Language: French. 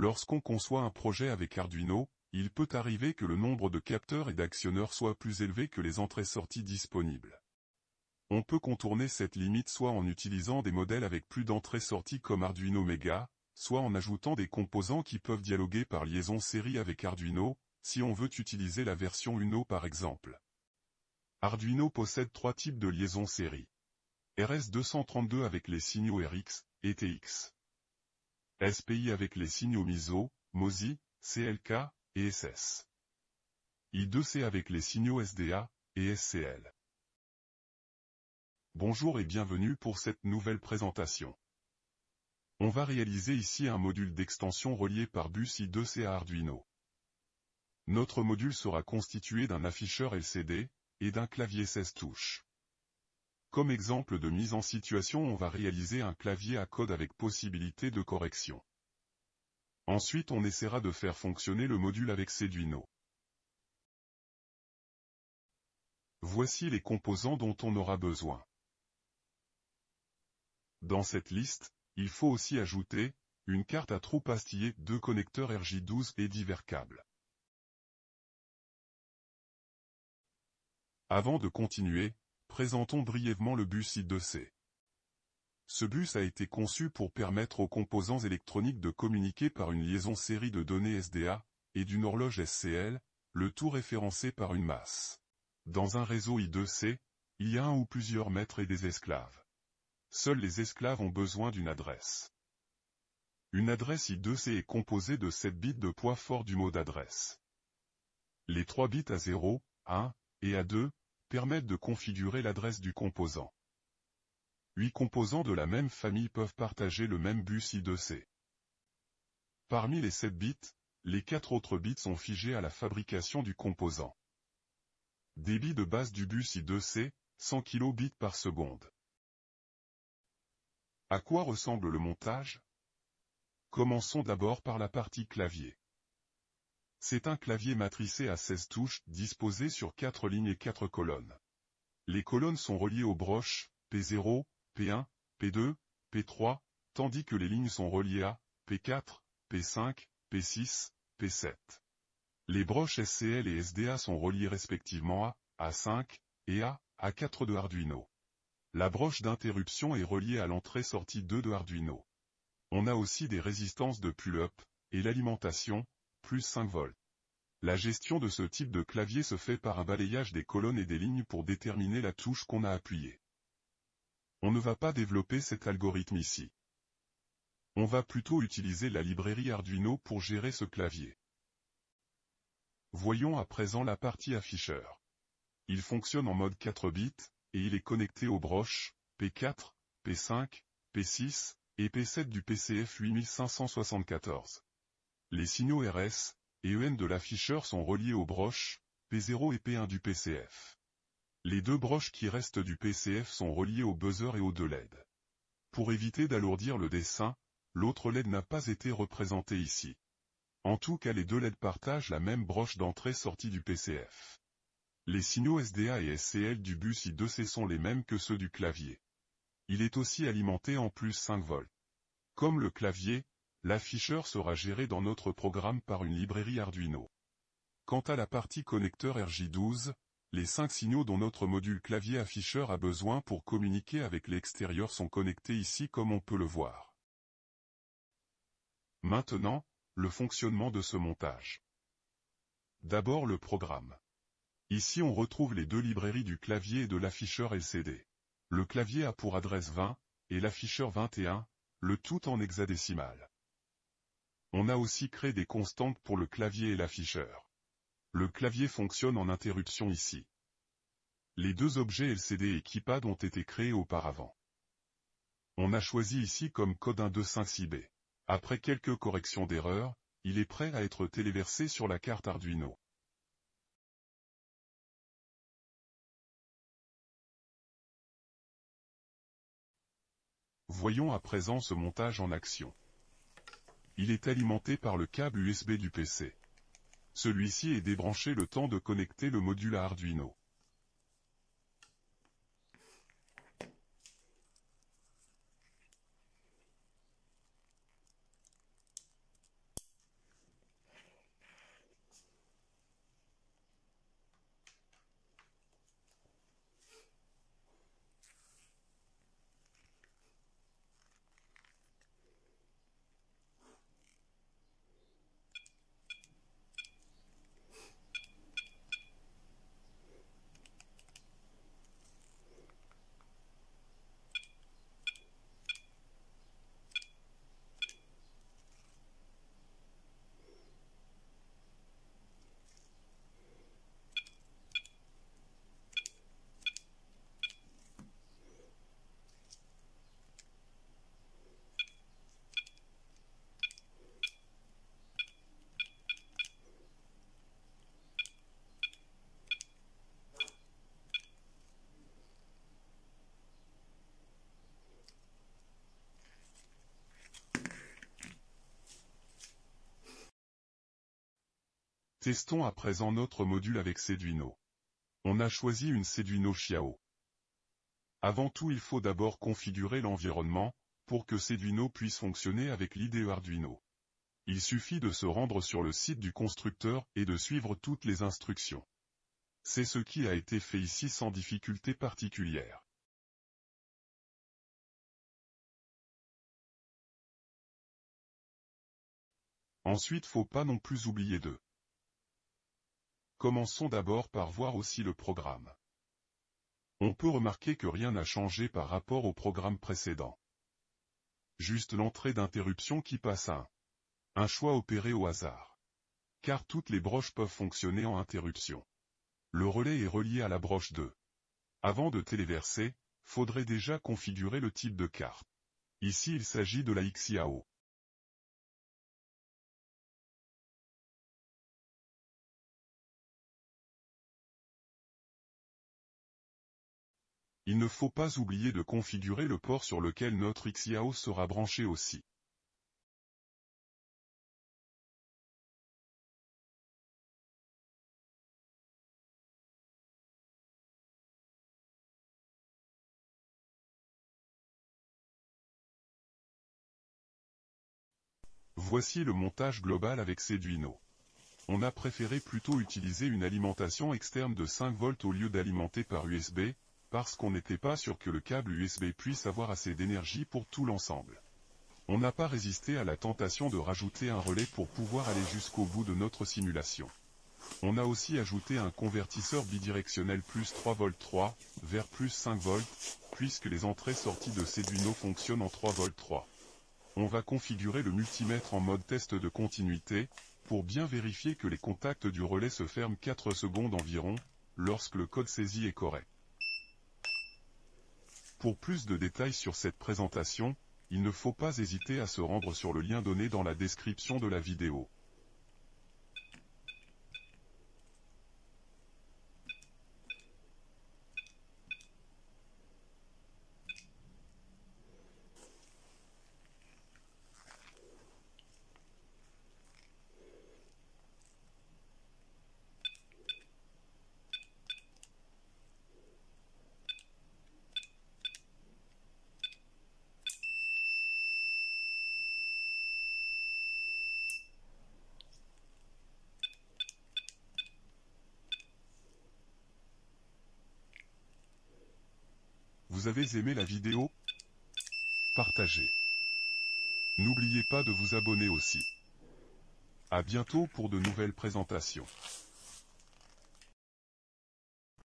Lorsqu'on conçoit un projet avec Arduino, il peut arriver que le nombre de capteurs et d'actionneurs soit plus élevé que les entrées-sorties disponibles. On peut contourner cette limite soit en utilisant des modèles avec plus d'entrées-sorties comme Arduino Mega, soit en ajoutant des composants qui peuvent dialoguer par liaison série avec Arduino, si on veut utiliser la version Uno par exemple. Arduino possède trois types de liaison série. RS232 avec les signaux RX et TX. SPI avec les signaux MISO, MOSI, CLK, et SS. I2C avec les signaux SDA, et SCL. Bonjour et bienvenue pour cette nouvelle présentation. On va réaliser ici un module d'extension relié par bus I2C à Arduino. Notre module sera constitué d'un afficheur LCD, et d'un clavier 16 touches. Comme exemple de mise en situation on va réaliser un clavier à code avec possibilité de correction. Ensuite on essaiera de faire fonctionner le module avec Seduino. Voici les composants dont on aura besoin. Dans cette liste, il faut aussi ajouter, une carte à trous pastillés, deux connecteurs RJ12 et divers câbles. Avant de continuer, Présentons brièvement le bus I2C. Ce bus a été conçu pour permettre aux composants électroniques de communiquer par une liaison série de données SDA, et d'une horloge SCL, le tout référencé par une masse. Dans un réseau I2C, il y a un ou plusieurs maîtres et des esclaves. Seuls les esclaves ont besoin d'une adresse. Une adresse I2C est composée de 7 bits de poids fort du mot d'adresse. Les 3 bits à 0 1, et à 2 permettent de configurer l'adresse du composant. Huit composants de la même famille peuvent partager le même bus I2C. Parmi les 7 bits, les 4 autres bits sont figés à la fabrication du composant. Débit de base du bus I2C, 100 kilobits par seconde. À quoi ressemble le montage Commençons d'abord par la partie clavier. C'est un clavier matricé à 16 touches disposées sur 4 lignes et 4 colonnes. Les colonnes sont reliées aux broches, P0, P1, P2, P3, tandis que les lignes sont reliées à P4, P5, P6, P7. Les broches SCL et SDA sont reliées respectivement à A5 et à A4 de Arduino. La broche d'interruption est reliée à l'entrée-sortie 2 de Arduino. On a aussi des résistances de pull-up, et l'alimentation, 5 volts. La gestion de ce type de clavier se fait par un balayage des colonnes et des lignes pour déterminer la touche qu'on a appuyée. On ne va pas développer cet algorithme ici. On va plutôt utiliser la librairie Arduino pour gérer ce clavier. Voyons à présent la partie afficheur. Il fonctionne en mode 4 bits, et il est connecté aux broches P4, P5, P6 et P7 du PCF 8574. Les signaux RS et EN de l'afficheur sont reliés aux broches P0 et P1 du PCF. Les deux broches qui restent du PCF sont reliées au buzzer et aux deux LED. Pour éviter d'alourdir le dessin, l'autre LED n'a pas été représentée ici. En tout cas les deux LED partagent la même broche d'entrée-sortie du PCF. Les signaux SDA et SCL du bus I2C sont les mêmes que ceux du clavier. Il est aussi alimenté en plus 5 volts. Comme le clavier, L'afficheur sera géré dans notre programme par une librairie Arduino. Quant à la partie connecteur RJ12, les 5 signaux dont notre module clavier afficheur a besoin pour communiquer avec l'extérieur sont connectés ici comme on peut le voir. Maintenant, le fonctionnement de ce montage. D'abord le programme. Ici on retrouve les deux librairies du clavier et de l'afficheur LCD. Le clavier a pour adresse 20, et l'afficheur 21, le tout en hexadécimal. On a aussi créé des constantes pour le clavier et l'afficheur. Le clavier fonctionne en interruption ici. Les deux objets LCD et Keypad ont été créés auparavant. On a choisi ici comme code 1256B. Après quelques corrections d'erreurs, il est prêt à être téléversé sur la carte Arduino. Voyons à présent ce montage en action il est alimenté par le câble USB du PC. Celui-ci est débranché le temps de connecter le module à Arduino. Testons à présent notre module avec Seduino. On a choisi une Seduino Xiao. Avant tout il faut d'abord configurer l'environnement, pour que Seduino puisse fonctionner avec l'IDE Arduino. Il suffit de se rendre sur le site du constructeur et de suivre toutes les instructions. C'est ce qui a été fait ici sans difficulté particulière. Ensuite faut pas non plus oublier de Commençons d'abord par voir aussi le programme. On peut remarquer que rien n'a changé par rapport au programme précédent. Juste l'entrée d'interruption qui passe à Un choix opéré au hasard. Car toutes les broches peuvent fonctionner en interruption. Le relais est relié à la broche 2. Avant de téléverser, faudrait déjà configurer le type de carte. Ici il s'agit de la XIAO. Il ne faut pas oublier de configurer le port sur lequel notre Xiao sera branché aussi. Voici le montage global avec Seduino. On a préféré plutôt utiliser une alimentation externe de 5 volts au lieu d'alimenter par USB, parce qu'on n'était pas sûr que le câble USB puisse avoir assez d'énergie pour tout l'ensemble. On n'a pas résisté à la tentation de rajouter un relais pour pouvoir aller jusqu'au bout de notre simulation. On a aussi ajouté un convertisseur bidirectionnel plus 3V 3, vers plus 5V, puisque les entrées-sorties de Seduino fonctionnent en 3V 3. On va configurer le multimètre en mode test de continuité, pour bien vérifier que les contacts du relais se ferment 4 secondes environ, lorsque le code saisi est correct. Pour plus de détails sur cette présentation, il ne faut pas hésiter à se rendre sur le lien donné dans la description de la vidéo. vous avez aimé la vidéo Partagez. N'oubliez pas de vous abonner aussi. À bientôt pour de nouvelles présentations.